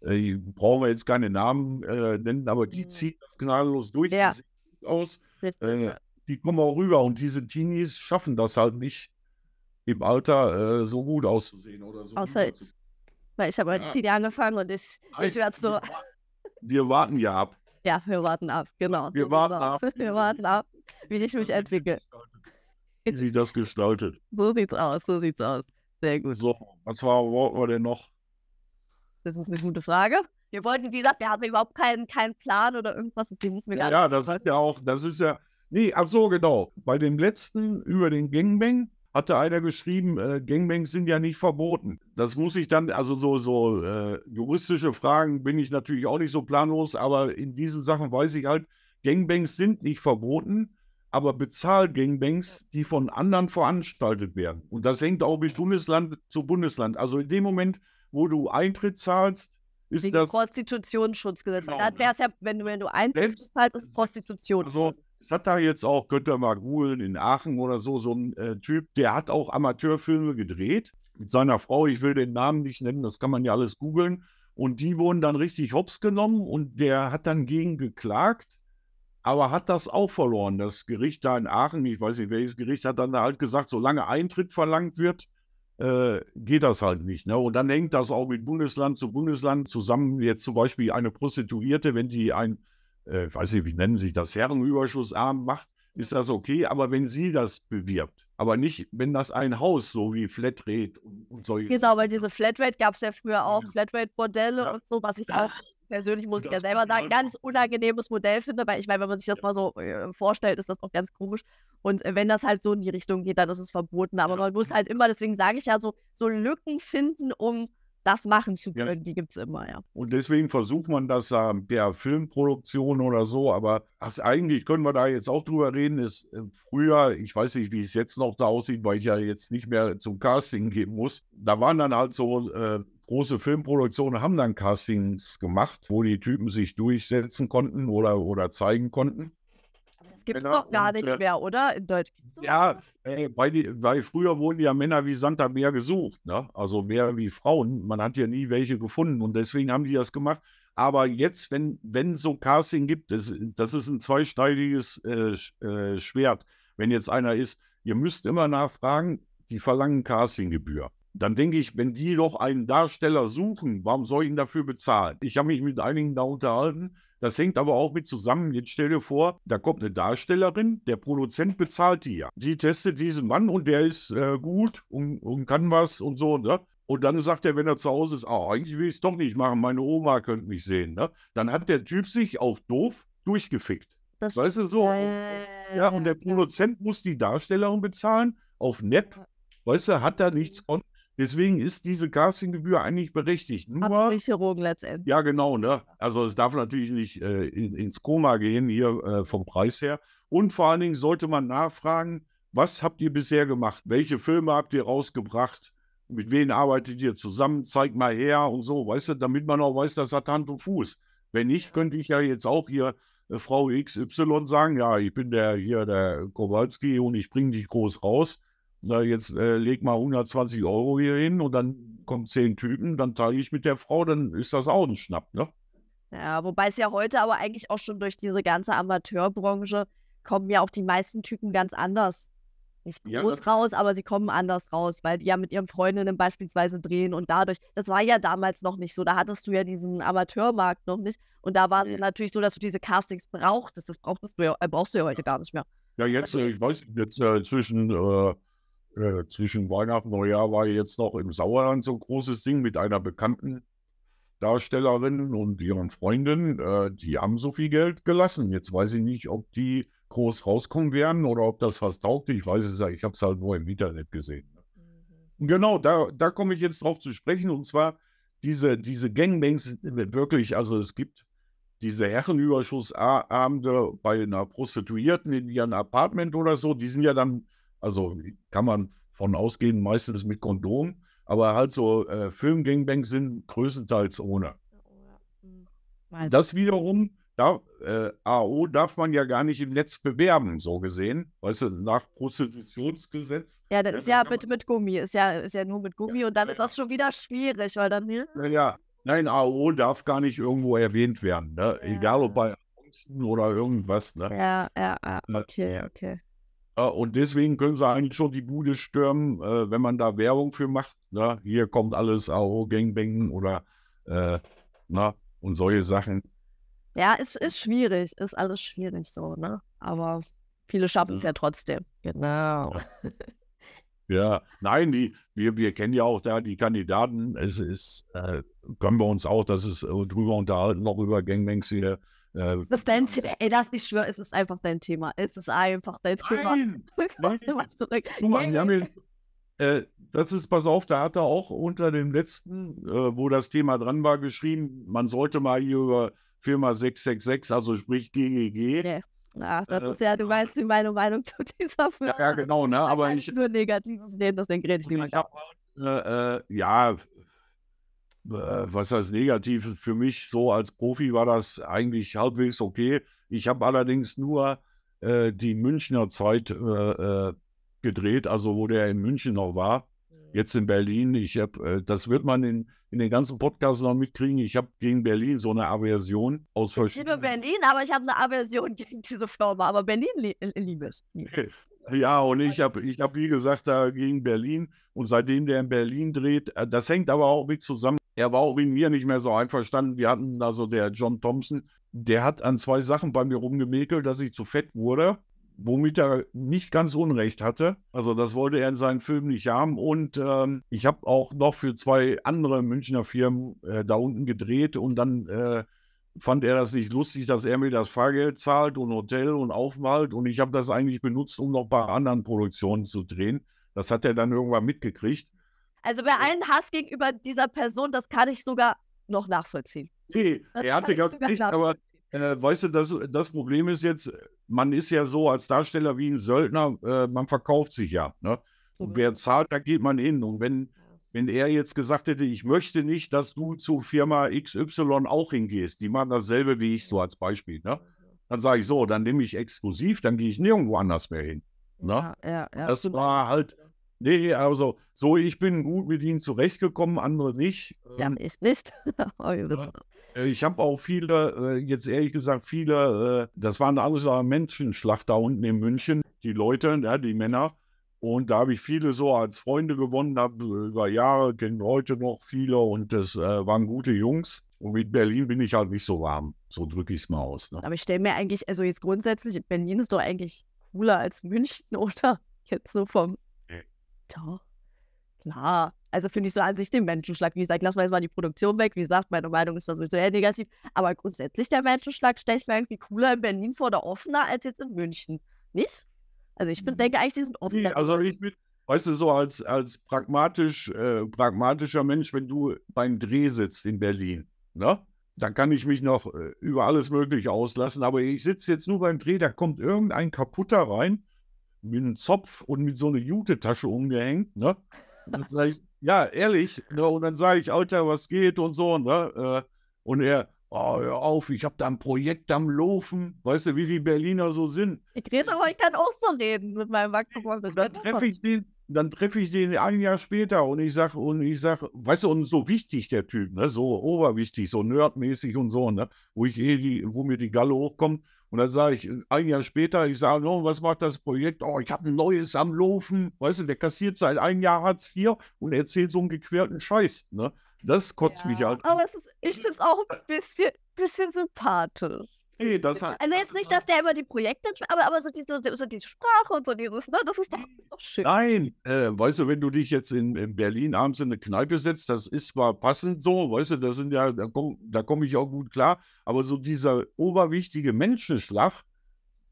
äh, brauchen wir jetzt keine Namen äh, nennen, aber die mhm. ziehen das gnadenlos durch. Ja. Die aus. Äh, die kommen auch rüber und diese Teenies schaffen das halt nicht, im Alter äh, so gut auszusehen oder so. Außer, ich, weil ich habe heute ja. Teenie angefangen und ich, ich werde so. Wir warten ja ab. Ja, wir warten ab, genau. Wir warten ab. Wir warten ab, wie ich mich entwickle wie sich das gestaltet. So sieht's aus, so sieht's aus. Sehr gut. So, was war, wollten wir denn noch? Das ist eine gute Frage. Wir wollten, wie gesagt, wir haben überhaupt keinen, keinen Plan oder irgendwas, deswegen müssen wir ja, gar Ja, das hat ja auch, das ist ja. Nee, ach so, genau. Bei dem letzten über den Gangbang hatte einer geschrieben, äh, Gangbangs sind ja nicht verboten. Das muss ich dann, also so, so äh, juristische Fragen bin ich natürlich auch nicht so planlos, aber in diesen Sachen weiß ich halt, Gangbangs sind nicht verboten aber Bezahl-Gangbangs, die von anderen veranstaltet werden. Und das hängt auch bis Bundesland zu Bundesland. Also in dem Moment, wo du Eintritt zahlst, ist Wegen das. Prostitutionsschutzgesetz. Genau. wäre es ja, wenn du, wenn du Eintritt Selbst, zahlst, ist Prostitution. Also, es hat da jetzt auch mal googeln, in Aachen oder so, so ein äh, Typ, der hat auch Amateurfilme gedreht mit seiner Frau. Ich will den Namen nicht nennen, das kann man ja alles googeln. Und die wurden dann richtig hops genommen und der hat dann gegen geklagt aber hat das auch verloren. Das Gericht da in Aachen, ich weiß nicht, welches Gericht hat dann halt gesagt, solange Eintritt verlangt wird, äh, geht das halt nicht. Ne? Und dann hängt das auch mit Bundesland zu Bundesland zusammen. Jetzt zum Beispiel eine Prostituierte, wenn die ein, äh, weiß nicht, wie nennen sich das, Herrenüberschussarm macht, ist das okay, aber wenn sie das bewirbt, aber nicht, wenn das ein Haus, so wie Flatrate und, und solche. Genau, weil diese Flatrate gab es ja früher auch, ja. Flatrate-Bordelle ja. und so, was ich auch persönlich muss das ich ja selber sagen, ganz unangenehmes Modell finde, weil ich meine, wenn man sich das mal so äh, vorstellt, ist das auch ganz komisch. Und äh, wenn das halt so in die Richtung geht, dann ist es verboten. Aber ja. man muss halt immer, deswegen sage ich ja so, so Lücken finden, um das machen zu können, ja. die gibt es immer, ja. Und deswegen versucht man das äh, per Filmproduktion oder so, aber ach, eigentlich können wir da jetzt auch drüber reden, ist äh, früher, ich weiß nicht, wie es jetzt noch da aussieht, weil ich ja jetzt nicht mehr zum Casting gehen muss, da waren dann halt so äh, große Filmproduktionen haben dann Castings gemacht, wo die Typen sich durchsetzen konnten oder, oder zeigen konnten. das gibt es doch gar nicht äh, mehr, oder? In Deutsch. Ja, ey, weil, die, weil früher wurden ja Männer wie Santa mehr gesucht, ne? also mehr wie Frauen. Man hat ja nie welche gefunden und deswegen haben die das gemacht. Aber jetzt, wenn, wenn so Casting gibt, das, das ist ein zweischneidiges äh, äh Schwert. Wenn jetzt einer ist, ihr müsst immer nachfragen, die verlangen Castinggebühr dann denke ich, wenn die doch einen Darsteller suchen, warum soll ich ihn dafür bezahlen? Ich habe mich mit einigen da unterhalten. Das hängt aber auch mit zusammen. Jetzt stell dir vor, da kommt eine Darstellerin, der Produzent bezahlt die ja. Die testet diesen Mann und der ist äh, gut und, und, kann was und so. Ne? Und dann sagt er, wenn er zu Hause ist, ah, eigentlich will ich es doch nicht machen, meine Oma könnte mich sehen. Ne? Dann hat der Typ sich auf doof durchgefickt. Das weißt du, so. Äh, ja, und der Produzent muss die Darstellerin bezahlen auf Nepp. Weißt du, hat da nichts von. Mhm. Deswegen ist diese Castinggebühr eigentlich berechtigt. Nur, Absicherung letztendlich. Ja, genau. Ne? Also es darf natürlich nicht äh, in, ins Koma gehen hier äh, vom Preis her. Und vor allen Dingen sollte man nachfragen, was habt ihr bisher gemacht? Welche Filme habt ihr rausgebracht? Mit wem arbeitet ihr zusammen? Zeigt mal her und so, weißt du, damit man auch weiß, das hat Hand und Fuß. Wenn nicht, könnte ich ja jetzt auch hier äh, Frau XY sagen, ja, ich bin der hier der Kowalski und ich bringe dich groß raus na, jetzt äh, leg mal 120 Euro hier hin und dann kommen zehn Typen, dann teile ich mit der Frau, dann ist das auch ein Schnapp, ne? Ja, wobei es ja heute aber eigentlich auch schon durch diese ganze Amateurbranche kommen ja auch die meisten Typen ganz anders. Nicht ja, raus, aber sie kommen anders raus, weil die ja mit ihren Freundinnen beispielsweise drehen und dadurch, das war ja damals noch nicht so, da hattest du ja diesen Amateurmarkt noch nicht und da war es ja. natürlich so, dass du diese Castings brauchtest, das brauchtest du ja, äh, brauchst du ja heute gar nicht mehr. Ja, jetzt, also äh, ich weiß nicht, jetzt äh, zwischen äh, äh, zwischen Weihnachten und Neujahr war jetzt noch im Sauerland so ein großes Ding mit einer bekannten Darstellerin und ihren Freunden. Äh, die haben so viel Geld gelassen. Jetzt weiß ich nicht, ob die groß rauskommen werden oder ob das was taugte. Ich weiß es ja, ich habe es halt nur im Internet gesehen. Ne? Mhm. Genau, da, da komme ich jetzt drauf zu sprechen. Und zwar diese, diese Gangbangs, äh, wirklich, also es gibt diese Herrenüberschussabende bei einer Prostituierten in ihrem Apartment oder so, die sind ja dann also kann man von ausgehen, meistens mit Kondom, aber halt so äh, Film-Gangbangs sind größtenteils ohne. Oh hm. Das wiederum, da, äh, AO darf man ja gar nicht im Netz bewerben, so gesehen. Weißt du, nach Prostitutionsgesetz. Ja, das ne, ist ja, mit, mit Gummi, ist ja, ist ja nur mit Gummi ja, und dann ja. ist das schon wieder schwierig, weil dann hier. Ne? Ja, nein, AO darf gar nicht irgendwo erwähnt werden, ne? egal ob bei Angsten oder irgendwas. Ne? Ja, ja, okay, okay. Äh, und deswegen können sie eigentlich schon die Bude stürmen, äh, wenn man da Werbung für macht. Ne? Hier kommt alles auch Gangbang oder äh, na, ne? und solche Sachen. Ja, es ist schwierig, ist alles schwierig so, ne? Aber viele schaffen es ja. ja trotzdem. Genau. Ja. ja, nein, die, wir, wir kennen ja auch da die Kandidaten. Es ist, äh, können wir uns auch, dass es äh, drüber unterhalten, noch über Gangbangs hier äh, das ist dein Thema. Ey, das, ich schwöre, es ist einfach dein Thema. Es ist einfach dein Thema. Nein! nein. Guck mal, wir äh, das ist, pass auf, da hat er auch unter dem letzten, äh, wo das Thema dran war, geschrieben, man sollte mal hier über Firma 666, also sprich GGG. Nee. Ach, das äh, ist ja, du weißt, wie meine Meinung zu dieser Firma. Ja, genau, ne? Aber ich. nur Negatives nehmen, das denke ich nicht mehr. Ich äh, äh, ja, äh, was heißt negativ? Für mich so als Profi war das eigentlich halbwegs okay. Ich habe allerdings nur äh, die Münchner Zeit äh, äh gedreht, also wo der in München noch war. Mhm. Jetzt in Berlin. Ich hab, äh, das wird man in, in den ganzen Podcasts noch mitkriegen. Ich habe gegen Berlin so eine Aversion aus verschiedenen. Ich liebe Berlin, aber ich habe eine Aversion gegen diese Firma. Aber Berlin li äh, liebe es. Ja, und ich also habe, ich hab, wie gesagt, da gegen Berlin. Und seitdem der in Berlin dreht, das hängt aber auch mit zusammen. Er war auch mit mir nicht mehr so einverstanden. Wir hatten also der John Thompson, der hat an zwei Sachen bei mir rumgemäkelt, dass ich zu fett wurde, womit er nicht ganz Unrecht hatte. Also das wollte er in seinen Filmen nicht haben. Und ähm, ich habe auch noch für zwei andere Münchner Firmen äh, da unten gedreht und dann äh, fand er das nicht lustig, dass er mir das Fahrgeld zahlt und Hotel und aufmalt. Und ich habe das eigentlich benutzt, um noch bei anderen Produktionen zu drehen. Das hat er dann irgendwann mitgekriegt. Also bei allen Hass gegenüber dieser Person, das kann ich sogar noch nachvollziehen. Nee, das er hatte ganz recht, aber äh, weißt du, das, das Problem ist jetzt, man ist ja so als Darsteller wie ein Söldner, äh, man verkauft sich ja. Ne? Und genau. wer zahlt, da geht man hin. Und wenn, wenn er jetzt gesagt hätte, ich möchte nicht, dass du zu Firma XY auch hingehst, die machen dasselbe wie ich, so als Beispiel, ne? Dann sage ich so, dann nehme ich exklusiv, dann gehe ich nirgendwo anders mehr hin. Ne? Ja, ja, ja, das war halt, Nee, also so, ich bin gut mit ihnen zurechtgekommen, andere nicht. Äh. Dann ist nicht. Oh, äh, ich habe auch viele, äh, jetzt ehrlich gesagt, viele, das waren alles Menschenschlacht da unten in München, die Leute, die Männer. Und da habe ich viele so als Freunde gewonnen, habe über Jahre, kenne heute noch viele und das waren gute Jungs. Und mit Berlin bin ich halt nicht so warm. So drücke ich es mal aus. Ne? Aber ich stelle mir eigentlich, also jetzt grundsätzlich, Berlin ist doch eigentlich cooler als München, oder? Jetzt so vom doch, klar. Also finde ich so an sich den Menschenschlag. Wie gesagt, lass mal jetzt mal die Produktion weg. Wie gesagt, meine Meinung ist da sowieso eher negativ. Aber grundsätzlich der Menschenschlag stelle ich mir irgendwie cooler in Berlin vor oder offener als jetzt in München. Nicht? Also ich bin, mhm. denke eigentlich, die sind offener. Also ich bin, weißt du, so als, als pragmatisch, äh, pragmatischer Mensch, wenn du beim Dreh sitzt in Berlin, ne? Dann kann ich mich noch äh, über alles Mögliche auslassen, aber ich sitze jetzt nur beim Dreh, da kommt irgendein Kaputter rein mit einem Zopf und mit so einer Jute-Tasche umgehängt, ne? Ich, ja, ehrlich, ne? Und dann sage ich, Alter, was geht und so, ne? Äh, und er, oh, hör auf, ich habe da ein Projekt am Laufen. Weißt du, wie die Berliner so sind. Ich rede aber, ich kann auch so reden mit meinem Wachstum. Dann treffe ich den, dann treffe ich den ein Jahr später und ich sage, und ich sag, weißt du, und so wichtig der Typ, ne? So oberwichtig, so nerdmäßig und so, ne? Wo ich eh die, wo mir die Galle hochkommt. Und dann sage ich, äh, ein Jahr später, ich sage, oh, was macht das Projekt? Oh, ich habe ein neues am Laufen. Weißt du, der kassiert seit einem Jahr Hartz IV und erzählt so einen gequerten Scheiß. Ne? Das kotzt ja, mich halt an. Aber ist, ich finde es auch ein bisschen, bisschen sympathisch. Nee, das halt, also jetzt das nicht, dass der immer die Projekte, aber, aber so, diese, so diese Sprache und so dieses, ne? das ist doch, ist doch schön. Nein, äh, weißt du, wenn du dich jetzt in, in, Berlin abends in eine Kneipe setzt, das ist zwar passend so, weißt du, das sind ja, da komme komm ich auch gut klar, aber so dieser oberwichtige Menschenschlaf,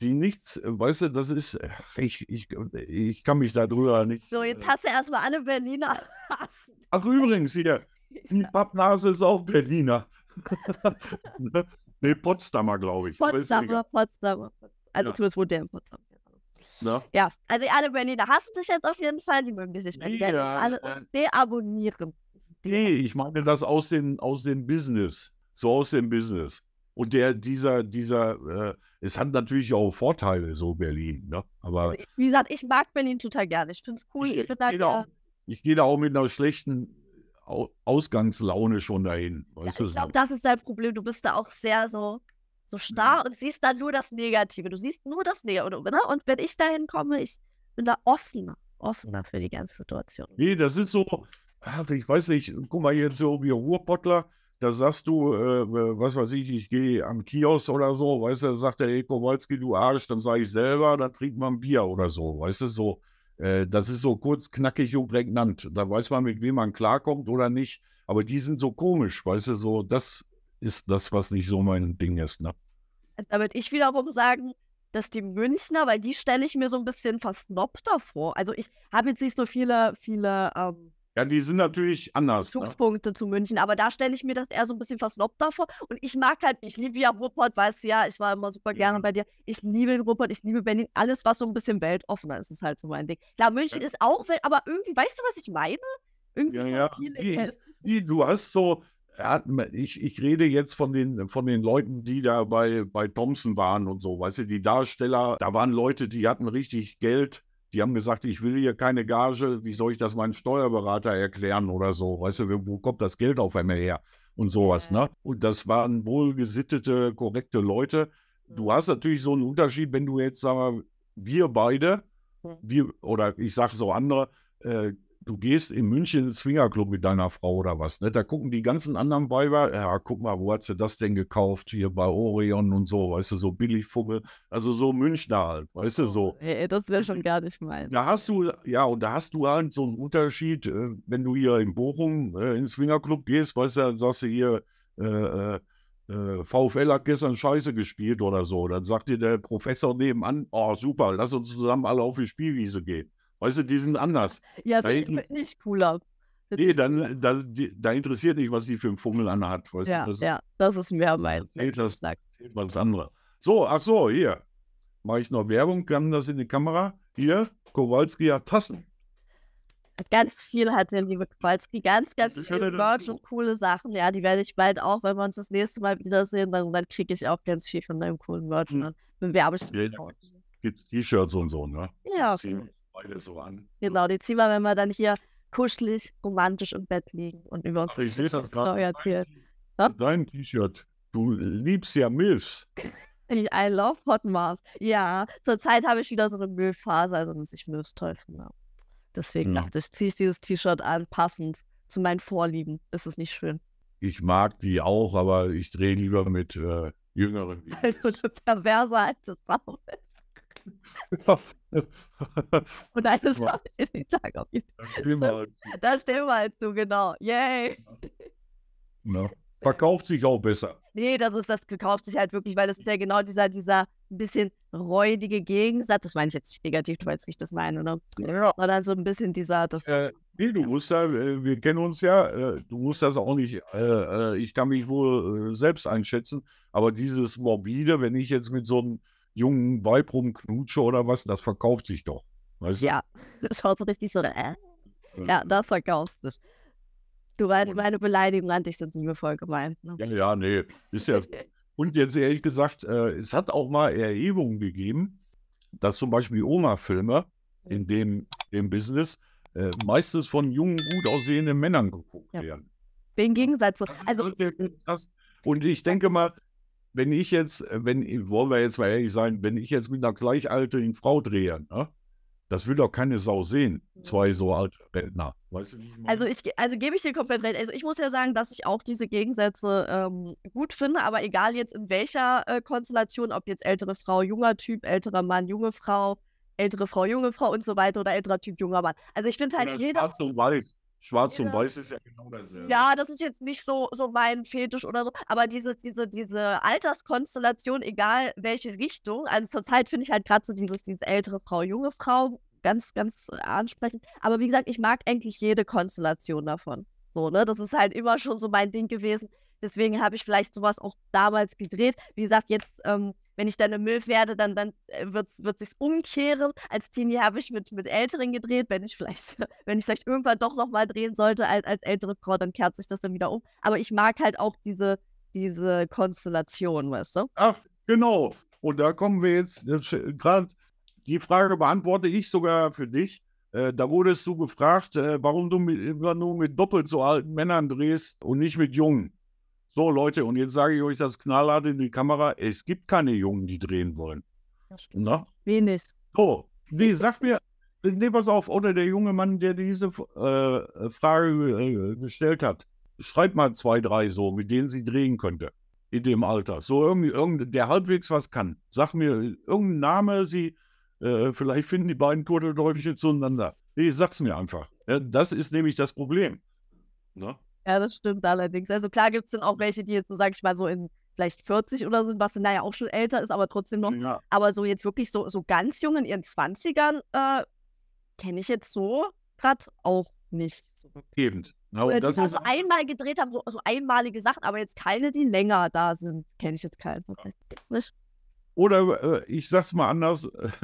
die nichts, weißt du, das ist, äh, ich, ich, ich kann mich darüber nicht. So, jetzt äh hast du erstmal alle Berliner. Ach, übrigens, hier, die Pappnase ist auch Berliner. Ne? Nee, Potsdamer, glaube ich. Potsdamer, Potsdamer, Also ja. zumindest wohnt der in Potsdam. Na? Ja, also alle Berliner du dich jetzt auf jeden Fall, die mögen dich nicht mehr. Ja, alle äh, deabonnieren. Nee, ich meine das aus dem aus den Business. So aus dem Business. Und der, dieser, dieser, äh, es hat natürlich auch Vorteile, so Berlin, ne? Aber. wie gesagt, ich mag Berlin total gerne. Ich finde es cool. Ich, ich, ich gehe da, geh da, auch mit einer schlechten Ausgangslaune schon dahin. Ja, ich glaube, das ist dein Problem. Du bist da auch sehr so, so starr ja. und siehst da nur das Negative. Du siehst nur das Negative. Ne? Und wenn ich dahin komme, ich bin da offener, offener für die ganze Situation. Nee, das ist so, ich weiß nicht, guck mal jetzt so wie Ruhrpottler, da sagst du, äh, äh was weiß ich, ich gehe am Kiosk oder so, weißt du, sagt der Ey Kowalski, du Arsch, dann sage ich selber, dann trinkt man Bier oder so, weißt du, so. Äh, das ist so kurz, knackig und prägnant. Da weiß man, mit wem man klarkommt oder nicht. Aber die sind so komisch, weißt du, so, das ist das, was nicht so mein Ding ist. Ne? würde ich wiederum sagen, dass die Münchner, weil die stelle ich mir so ein bisschen versnobter vor. Also ich habe jetzt nicht so viele, viele ähm, ja, die sind natürlich anders. Ne? Bezugspunkte ne? zu München, aber da stelle ich mir das eher so ein bisschen versnobter vor. Und ich mag halt, ich liebe ja Ruppert, weißt du ja, ich war immer super gerne mhm. bei dir. Ich liebe den Ruppert, ich liebe Berlin, alles, was so ein bisschen weltoffener ist, ist halt so mein Ding. Klar, München ja. ist auch, aber irgendwie, weißt du, was ich meine? Irgendwie ja, ja. Die, die, du hast so, ja, ich, ich rede jetzt von den, von den Leuten, die da bei, bei Thompson waren und so, weißt du, die Darsteller, da waren Leute, die hatten richtig Geld die haben gesagt, ich will hier keine Gage, wie soll ich das meinem Steuerberater erklären oder so? Weißt du, wo kommt das Geld auf einmal her? Und sowas, ne? Und das waren wohlgesittete, korrekte Leute. Du mhm. hast natürlich so einen Unterschied, wenn du jetzt, sagen wir, wir beide, mhm. wir, oder ich sage so andere, äh, du gehst in München in den Swingerclub mit deiner Frau oder was, ne? Da gucken die ganzen anderen Weiber, ja, guck mal, wo hat sie das denn gekauft? Hier bei Orion und so, weißt du, so Billigfummel. Also so Münchner halt, weißt du, oh, so. Hey, das wäre schon gar nicht mein. Da hast du, ja, und da hast du halt so einen Unterschied, äh, wenn du hier in Bochum äh, in den Swingerclub gehst, weißt du, dann sagst du hier, äh, äh, äh VfL hat gestern Scheiße gespielt oder so. Dann sagt dir der Professor nebenan, oh super, lass uns zusammen alle auf die Spielwiese gehen. Weißt du, die sind anders. Ja, da ich nicht cooler. Nee, dann, da, die, da, interessiert nicht, was die für einen Fummel anhat. Weißt ja, du, das, ja, das ist mehr mein. Zählt das zählt was anderes. So, ach so, hier. Mache ich noch Werbung, kann das in die Kamera. Hier, Kowalski hat Tassen. Ganz viel hat der liebe Kowalski, ganz, ganz ich viel Merch und coole Sachen. Ja, die werde ich bald auch, wenn wir uns das nächste Mal wiedersehen, dann, dann kriege ich auch ganz viel von deinem coolen Merch. Hm. Bewerbe ich. Ja, T-Shirts und so, ne? Ja, okay beide so an. Genau, die ziehen wir, wenn wir dann hier kuschelig, romantisch im Bett liegen und über uns. Aber ich sehe das gerade. Dein T-Shirt. Du liebst ja MILFs. I love Hot Moms. Ja, zurzeit habe ich wieder so eine Milf-Phase, also muss ich MILFs toll finde. Deswegen ja. dachte ich, ziehe ich dieses T-Shirt an, passend zu meinen Vorlieben. Ist es nicht schön? Ich mag die auch, aber ich drehe lieber mit äh, jüngeren. Videos. Also eine perverse alte Sau. Und eine Frau, ich sage auf jeden Fall. Da stehen wir halt zu, halt genau. Yay! Na, verkauft sich auch besser. Nee, das ist, das verkauft sich halt wirklich, weil das ist ja genau dieser, dieser ein bisschen räudige Gegensatz. Das meine ich jetzt nicht negativ, du weißt, wie ich das meine, oder? Ne? Sondern so ein bisschen dieser. Das, äh, nee, du musst ja, äh, wir kennen uns ja, äh, du musst das auch nicht, äh, äh ich kann mich wohl selbst einschätzen, aber dieses Morbide, wenn ich jetzt mit so einem jungen Weib rumknutsche oder was, das verkauft sich doch. Weißt du? Ja, das schaut so richtig so, äh. Ja, das verkauft sich. Du weißt, meine Beleidigung an dich sind liebevoll gemeint. Ne? Ja, ja, nee. Ist ja. Und jetzt ehrlich gesagt, äh, es hat auch mal Erhebungen gegeben, dass zum Beispiel Oma-Filme in mhm. dem, dem Business äh, meistens von jungen, gut aussehenden Männern geguckt ja. werden. Bin Gegensatz. Also, halt und ich denke mal, wenn ich jetzt, äh, wenn, äh, wollen wir jetzt mal ehrlich sein, wenn ich jetzt mit einer gleichaltrigen Frau drehe, ne? Das will doch keine Sau sehen, mhm. zwei so alte Rentner. Weißt du, also ich, also gebe ich dir komplett recht. Also ich muss ja sagen, dass ich auch diese Gegensätze ähm, gut finde, aber egal jetzt in welcher äh, Konstellation, ob jetzt ältere Frau, junger Typ, älterer Mann, junge Frau, ältere Frau, junge Frau und so weiter oder älterer Typ, junger Mann. Also ich finde halt jeder. Schwarz und weiß. Schwarz und Weiß ist ja genau dasselbe. Ja, das ist jetzt nicht so, so mein Fetisch oder so, aber dieses, diese, diese Alterskonstellation, egal welche Richtung, also zurzeit finde ich halt gerade so dieses, dieses ältere Frau, junge Frau ganz, ganz äh, ansprechend. Aber wie gesagt, ich mag eigentlich jede Konstellation davon. So, ne? Das ist halt immer schon so mein Ding gewesen. Deswegen habe ich vielleicht sowas auch damals gedreht. Wie gesagt, jetzt ähm, wenn ich dann im Müll werde, dann, dann äh, wird, wird sich umkehren. Als Teenie habe ich mit, mit Älteren gedreht, wenn ich vielleicht, wenn ich vielleicht irgendwann doch nochmal drehen sollte als, als ältere Frau, dann kehrt sich das dann wieder um. Aber ich mag halt auch diese, diese Konstellation, weißt du? Ach, genau. Und da kommen wir jetzt, äh, gerade die Frage beantworte ich sogar für dich. Äh, da wurdest du gefragt, warum du immer nur mit doppelt so alten Männern drehst und nicht mit jungen. So, Leute, und jetzt sage ich euch das knallhart in die Kamera: Es gibt keine Jungen, die drehen wollen. Na? Wenig. So, nee, sag mir, nee, pass auf, oder der junge Mann, der diese äh, Frage äh, gestellt hat, schreibt mal zwei, drei so, mit denen sie drehen könnte. In dem Alter. So irgendwie, irgend, der halbwegs was kann. Sag mir irgendeinen Name, sie, äh, vielleicht finden die beiden Turteldäubchen zueinander. Nee, sag's mir einfach. Äh, das ist nämlich das Problem. Na? Ja, das stimmt allerdings. Also klar gibt es dann auch welche, die jetzt, so, sag ich mal, so in vielleicht 40 oder so sind, was dann ja auch schon älter ist, aber trotzdem noch. Ja. Aber so jetzt wirklich so, so ganz jung in ihren 20ern äh, kenne ich jetzt so gerade auch nicht. Eben. No, ja, das die also einmal gedreht haben, so, so, einmalige Sachen, aber jetzt keine, die länger da sind. Kenne ich jetzt keinen. Ja. Oder äh, ich sag's mal anders,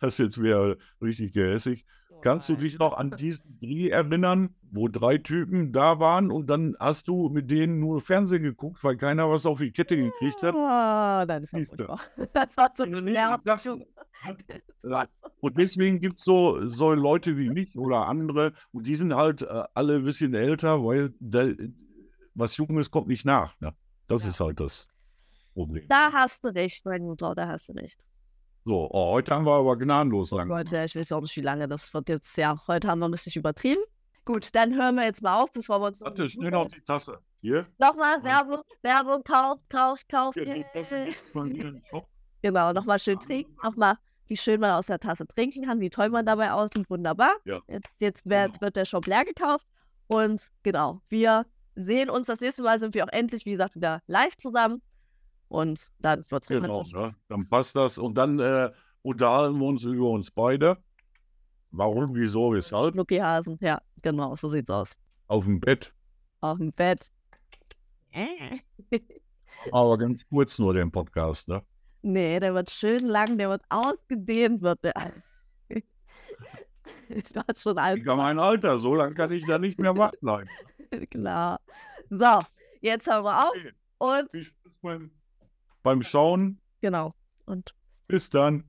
das ist jetzt wieder richtig gehässig. Kannst du dich noch an diesen Dreh erinnern, wo drei Typen da waren und dann hast du mit denen nur Fernsehen geguckt, weil keiner was auf die Kette gekriegt hat? Oh, das war furchtbar. Das war so nervig. Und deswegen gibt es so, so Leute wie mich oder andere, und die sind halt äh, alle ein bisschen älter, weil der, was Junges kommt nicht nach. Ne? Das ja. ist halt das Problem. Da hast du recht, mein Mutter, da hast du recht. So, oh, heute haben wir aber gnadenlos lang. Oh Gott, ich weiß auch nicht, wie lange das wird jetzt. Ja, heute haben wir ein bisschen übertrieben. Gut, dann hören wir jetzt mal auf, bevor wir uns. Warte, schnell noch die Tasse. Hier. Nochmal Werbung, Werbung, Kauf, Kauf, Kauf. genau, nochmal schön trinken. Nochmal, wie schön man aus der Tasse trinken kann, wie toll man dabei aussieht. Wunderbar. Ja. Jetzt, jetzt wird, genau. wird der Shop leer gekauft. Und genau, wir sehen uns das nächste Mal. Sind wir auch endlich, wie gesagt, wieder live zusammen und dann wird es halt genau, ne? Dann passt das und dann äh, unterhalten wir uns über uns beide. Warum, wieso, weshalb? Lucky Hasen, ja, genau, so sieht's aus. Auf dem Bett. Auf dem Bett. Aber ganz kurz nur den Podcast, ne? Nee, der wird schön lang, der wird ausgedehnt, wird der. ich war schon alt. Ich habe mein Alter, so lange kann ich da nicht mehr wach bleiben. Klar. So, jetzt haben wir auf und. Ich, mein beim Schauen. Genau. Und bis dann.